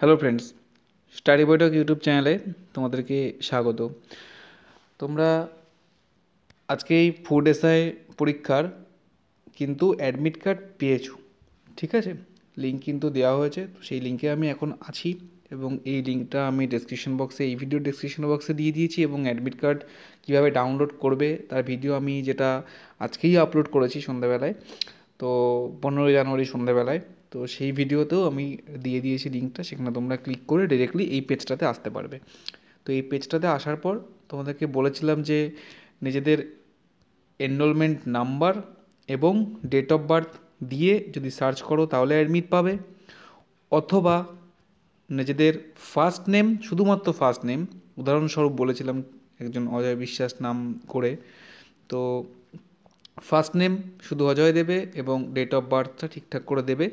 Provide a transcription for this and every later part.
hello friends study Baithak YouTube চ্যানেলে তোমাদেরকে স্বাগত তোমরা আজকে এই ফুড এসআই পরীক্ষার কিন্তু অ্যাডমিট কার্ড পেয়েছো ঠিক আছে লিঙ্ক কিন্তু দেওয়া হয়েছে তো সেই লিঙ্কে আমি এখন আছি এবং এই লিঙ্কটা আমি ডেসক্রিপশন বক্সে এই ভিডিও ডেসক্রিপশন বক্সে দিয়ে দিয়েছি এবং অ্যাডমিট কার্ড কীভাবে ডাউনলোড করবে তার ভিডিও আমি যেটা আজকেই আপলোড করেছি সন্ধ্যাবেলায় তো পনেরোই জানুয়ারি সন্ধ্যাবেলায় তো সেই ভিডিওতেও আমি দিয়ে দিয়েছি লিঙ্কটা সেখানে তোমরা ক্লিক করে ডিরেক্টলি এই পেজটাতে আসতে পারবে তো এই পেজটাতে আসার পর তোমাদেরকে বলেছিলাম যে নিজেদের এনরোলমেন্ট নাম্বার এবং ডেট অফ বার্থ দিয়ে যদি সার্চ করো তাহলে অ্যাডমিট পাবে অথবা নিজেদের ফার্স্ট নেম শুধুমাত্র ফার্স্ট নেম উদাহরণস্বরূপ বলেছিলাম একজন অজয় বিশ্বাস নাম করে তো ফার্স্ট নেম শুধু অজয় দেবে এবং ডেট অফ বার্থটা ঠিকঠাক করে দেবে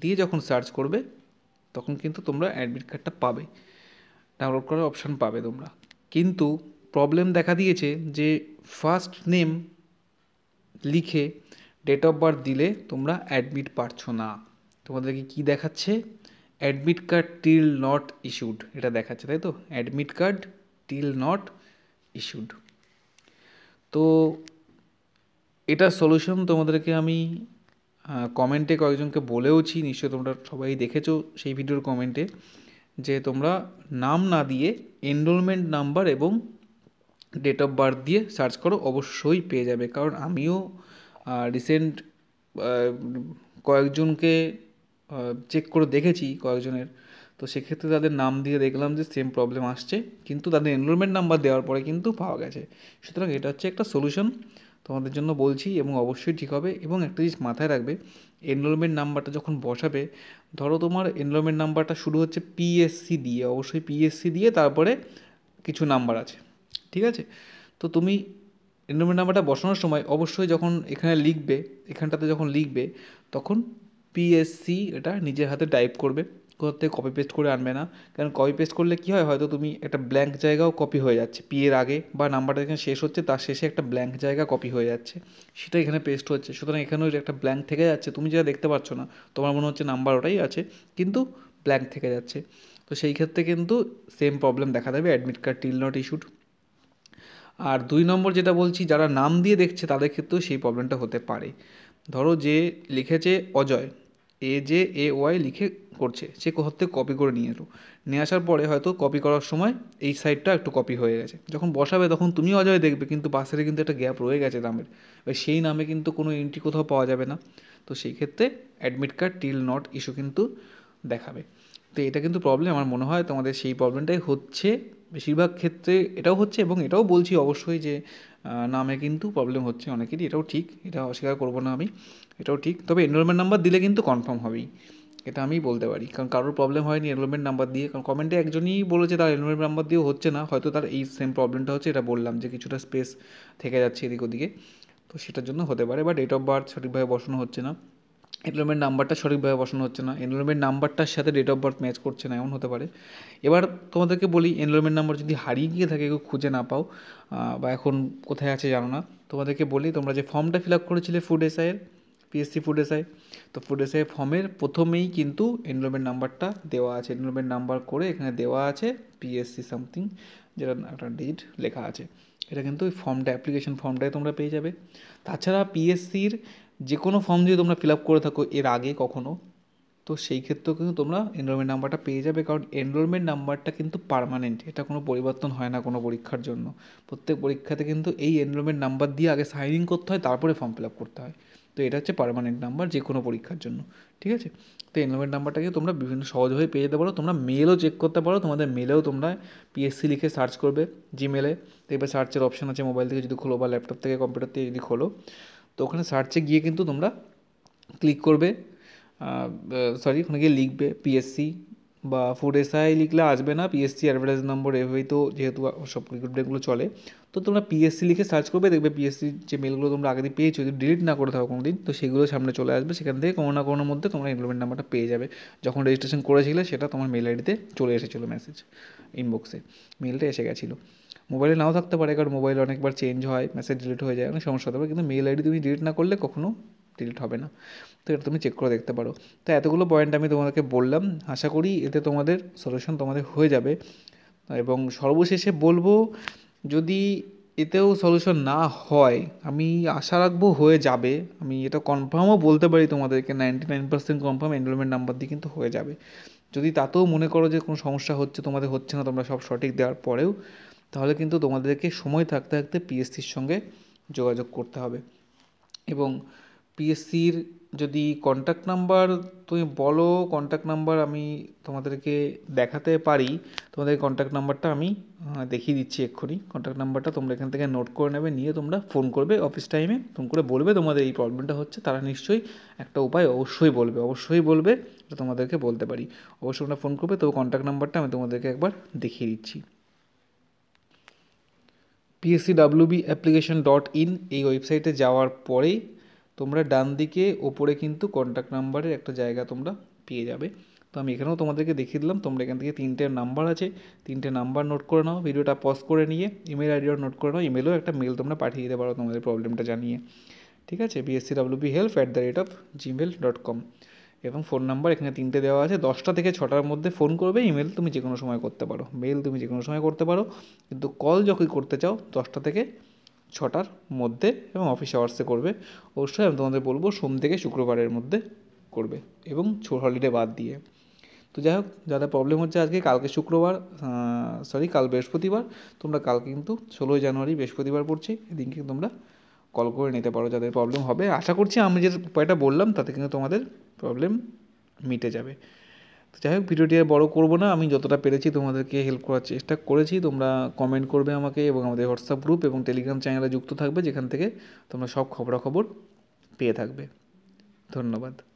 দিয়ে যখন সার্চ করবে তখন কিন্তু তোমরা অ্যাডমিট কার্ডটা পাবে ডাউনলোড করার অপশান পাবে তোমরা কিন্তু প্রবলেম দেখা দিয়েছে যে ফার্স্ট নেম লিখে ডেট অফ বার্থ দিলে তোমরা অ্যাডমিট পারছো না তোমাদেরকে কী দেখাচ্ছে admit card till not issued এটা দেখাচ্ছে তাই তো admit card till not issued তো এটা সলিউশন তোমাদেরকে আমি কমেন্টে কয়েকজনকে বলেওছি নিশ্চয়ই তোমরা সবাই দেখেছো সেই ভিডিওর কমেন্টে যে তোমরা নাম না দিয়ে এনরোলমেন্ট নাম্বার এবং ডেট অফ বার্থ দিয়ে সার্চ করো অবশ্যই পেয়ে যাবে কারণ আমিও রিসেন্ট কয়েকজনকে চেক করে দেখেছি কয়েকজনের তো সেক্ষেত্রে তাদের নাম দিয়ে দেখলাম যে সেম প্রবলেম আসছে কিন্তু তাদের এনরোলমেন্ট নাম্বার দেওয়ার পরে কিন্তু পাওয়া গেছে সুতরাং এটা হচ্ছে একটা সলিউশন তোমাদের জন্য বলছি এবং অবশ্যই ঠিক হবে এবং একটা জিনিস মাথায় রাখবে এনরোলমেন্ট নাম্বারটা যখন বসাবে ধরো তোমার এনরোলমেন্ট নাম্বারটা শুরু হচ্ছে পিএসসি দিয়ে অবশ্যই পিএসসি দিয়ে তারপরে কিছু নাম্বার আছে ঠিক আছে তো তুমি এনরোলমেন্ট নাম্বারটা বসানোর সময় অবশ্যই যখন এখানে লিখবে এখানটাতে যখন লিখবে তখন পিএসসি এটা নিজের হাতে টাইপ করবে করতে কপি পেস্ট করে আনবে না কারণ কপি পেস্ট করলে কী হয় হয়তো তুমি একটা ব্ল্যাঙ্ক জায়গাও কপি হয়ে যাচ্ছে পি এর আগে বা নাম্বারটা যেখানে শেষ হচ্ছে তার শেষে একটা ব্ল্যাঙ্ক জায়গা কপি হয়ে যাচ্ছে সেটা এখানে পেস্ট হচ্ছে সুতরাং এখানেও একটা ব্ল্যাঙ্ক থেকে যাচ্ছে তুমি যেটা দেখতে পাচ্ছ না তোমার মনে হচ্ছে নাম্বার ওটাই আছে কিন্তু ব্ল্যাঙ্ক থেকে যাচ্ছে তো সেই ক্ষেত্রে কিন্তু সেম প্রবলেম দেখা দেবে admit card till not issued আর দুই নম্বর যেটা বলছি যারা নাম দিয়ে দেখছে তাদের ক্ষেত্রেও সেই প্রবলেমটা হতে পারে ধরো যে লিখেছে Ajay A J A Y লিখে করছে সে হচ্ছে থেকে কপি করে নিয়ে এলো নিয়ে আসার পরে হয়তো কপি করার সময় এই সাইডটা একটু কপি হয়ে গেছে যখন বসাবে তখন তুমি অজয় দেখবে কিন্তু পাশের কিন্তু একটা গ্যাপ রয়ে গেছে নামের এবার সেই নামে কিন্তু কোনো এন্ট্রি কোথাও পাওয়া যাবে না তো সেই ক্ষেত্রে admit card till not issue কিন্তু দেখাবে তো এটা কিন্তু প্রবলেম আমার মনে হয় তোমাদের সেই প্রবলেমটাই হচ্ছে বেশিরভাগ ক্ষেত্রে এটাও হচ্ছে এবং এটাও বলছি অবশ্যই যে নামে কিন্তু প্রবলেম হচ্ছে অনেকেরই এটাও ঠিক এটা অস্বীকার করব না আমি এটাও ঠিক তবে এনরোলমেন্ট নাম্বার দিলে কিন্তু কনফার্ম হবেই এটা আমি বলতে পারি কারণ কারোর প্রবলেম হয়নি এনরোলমেন্ট নাম্বার দিয়ে কারণ কমেন্টে একজনই বলেছে তার এনরোলমেন্ট নাম্বার দিয়েও হচ্ছে না হয়তো তার এই সেম প্রবলেমটা হচ্ছে এটা বললাম যে কিছুটা স্পেস থেকে যাচ্ছে এদিক ওদিকে তো সেটার জন্য হতে পারে বা ডেট অফ বার্থ সঠিকভাবে বসানো হচ্ছে না এনরোলমেন্ট নাম্বারটা সঠিকভাবে বসানো হচ্ছে না এনরোলমেন্ট নাম্বারটার সাথে ডেট অফ বার্থ ম্যাচ করছে না এমন হতে পারে এবার তোমাদেরকে বলি এনরোলমেন্ট নাম্বার যদি হারিয়ে গিয়ে থাকে কেউ খুঁজে না পাও বা এখন কোথায় আছে জানো না তোমাদেরকে বলি তোমরা যে ফর্মটা ফিল আপ করেছিলে ফুড এসআইয়ের পিএসসি ফুড এসআই তো ফুড এসআই ফর্মের প্রথমেই কিন্তু এনরোলমেন্ট নাম্বারটা দেওয়া আছে এনরোলমেন্ট নাম্বার করে এখানে দেওয়া আছে পিএসসি সামথিং যেটা একটা ডেট লেখা আছে এটা কিন্তু ওই ফর্মটা অ্যাপ্লিকেশন ফর্মটাই তোমরা পেয়ে যাবে তাছাড়া পিএসসির যে কোনো ফর্ম যদি তোমরা ফিল আপ করে থাকো এর আগে কখনো তো সেই ক্ষেত্রেও কিন্তু তোমরা এনরোলমেন্ট নাম্বারটা পেয়ে যাবে কারণ এনরোলমেন্ট নাম্বারটা কিন্তু পারমানেন্ট এটা কোনো পরিবর্তন হয় না কোনো পরীক্ষার জন্য প্রত্যেক পরীক্ষাতে কিন্তু এই এনরোলমেন্ট নাম্বার দিয়ে আগে সাইন ইন করতে হয় তারপরে ফর্ম ফিল আপ করতে হয় তো এটা হচ্ছে পারমানেন্ট নাম্বার যে কোনো পরীক্ষার জন্য ঠিক আছে তো এনরোলমেন্ট নাম্বারটাকে তোমরা বিভিন্ন সহজভাবে পেয়ে যেতে পারো তোমরা মেলও চেক করতে পারো তোমাদের মেলেও তোমরা পিএসসি লিখে সার্চ করবে জিমেলে দেখবে সার্চের অপশন আছে মোবাইল থেকে যদি খোলো বা ল্যাপটপ থেকে কম্পিউটার থেকে যদি খোলো তো ওখানে সার্চে গিয়ে কিন্তু তোমরা ক্লিক করবে সরি ওখানে গিয়ে লিখবে পিএসসি বা ফুড এসআই লিখলে আসবে না পিএসসি অ্যাডভার্টাইজ নম্বর এভাবেই তো যেহেতু সব রিক্রুটমেন্টগুলো চলে তো তোমরা পিএসসি লিখে সার্চ করবে দেখবে পিএসসির যে মেলগুলো তোমরা আগে দিয়ে পেয়েছো যদি ডিলিট না করে থাকো কোনো দিন তো সেগুলো সামনে চলে আসবে সেখান থেকে কোনো না কোনো মধ্যে তোমরা এনরোলমেন্ট নাম্বারটা পেয়ে যাবে যখন রেজিস্ট্রেশন করেছিলে সেটা তোমার মেল আইডিতে চলে এসেছিলো মেসেজ ইনবক্সে মেলটা এসে গেছিলো মোবাইলে নাও থাকতে পারে কারণ মোবাইল অনেকবার চেঞ্জ হয় মেসেজ ডিলিট হয়ে যায় অনেক সমস্যা হতে পারে কিন্তু মেল আইডি তুমি ডিলিট না করলে কখনো ডিলিট হবে না তো এটা তুমি চেক করে দেখতে পারো তো এতগুলো পয়েন্ট আমি তোমাদেরকে বললাম আশা করি এতে তোমাদের সলিউশন তোমাদের হয়ে যাবে এবং সর্বশেষে বলবো যদি এতেও সলিউশন না হয় আমি আশা রাখবো হয়ে যাবে আমি এটা কনফার্মও বলতে পারি তোমাদেরকে ninety nine percent confirm enrolment number দিয়ে কিন্তু হয়ে যাবে যদি তাতেও মনে করো যে কোনো সমস্যা হচ্ছে তোমাদের হচ্ছে না তোমরা সব সঠিক দেওয়ার পরেও তাহলে কিন্তু তোমাদেরকে সময় থাকতে থাকতে পিএসসির সঙ্গে যোগাযোগ করতে হবে এবং পিএসসির যদি কন্ট্যাক্ট নাম্বার তুমি বলো কন্ট্যাক্ট নাম্বার আমি তোমাদেরকে দেখাতে পারি তোমাদের কন্ট্যাক্ট নাম্বারটা আমি দেখিয়ে দিচ্ছি এক্ষুনি কন্ট্যাক্ট নাম্বারটা তোমরা এখান থেকে নোট করে নেবে নিয়ে তোমরা ফোন করবে অফিস টাইমে ফোন করে বলবে তোমাদের এই প্রবলেমটা হচ্ছে তারা নিশ্চয়ই একটা উপায় অবশ্যই বলবে অবশ্যই বলবে তোমাদেরকে বলতে পারি অবশ্যই তোমরা ফোন করবে তো কন্ট্যাক্ট নাম্বারটা আমি তোমাদেরকে একবার দেখিয়ে দিচ্ছি PSC WB application dot in এই ওয়েবসাইটে যাওয়ার পরেই তোমরা ডান দিকে ওপরে কিন্তু কন্ট্যাক্ট নাম্বারের একটা জায়গা তোমরা পেয়ে যাবে তো আমি এখানেও তোমাদেরকে দেখিয়ে দিলাম তোমরা এখান থেকে তিনটে নাম্বার আছে তিনটে নাম্বার নোট করে নাও ভিডিওটা পজ করে নিয়ে ইমেল আইডিও নোট করে নাও ইমেলও একটা মেল তোমরা পাঠিয়ে দিতে পারো তোমাদের প্রবলেমটা জানিয়ে ঠিক আছে BSC B help at the rate of Gmail dot com এবং ফোন নাম্বার এখানে তিনটে দেওয়া আছে দশটা থেকে ছটার মধ্যে ফোন করবে ইমেল তুমি যে কোনো সময় করতে পারো মেল তুমি যে কোনো সময় করতে পারো কিন্তু কল যখন করতে চাও দশটা থেকে ছটার মধ্যে এবং অফিস আওয়ার্সে করবে অবশ্যই আমি তোমাদের বলবো সোম থেকে শুক্রবারের মধ্যে করবে এবং হলিডে বাদ দিয়ে তো যাই হোক যাদের প্রবলেম হচ্ছে আজকে কালকে শুক্রবার সরি কাল বৃহস্পতিবার তোমরা কাল কিন্তু ষোলোই জানুয়ারি বৃহস্পতিবার পড়ছে এদিনকে তোমরা কল করে নিতে পারো যাদের প্রবলেম হবে আশা করছি আমি যে উপায়টা বললাম তাতে কিন্তু তোমাদের প্রবলেম মিটে যাবে তো যাই হোক ভিডিওটি আর বড়ো করবো না আমি যতটা পেরেছি তোমাদেরকে হেল্প করার চেষ্টা করেছি তোমরা কমেন্ট করবে আমাকে এবং আমাদের হোয়াটসঅ্যাপ গ্রুপ এবং টেলিগ্রাম চ্যানেলে যুক্ত থাকবে যেখান থেকে তোমরা সব খবরাখবর পেয়ে থাকবে ধন্যবাদ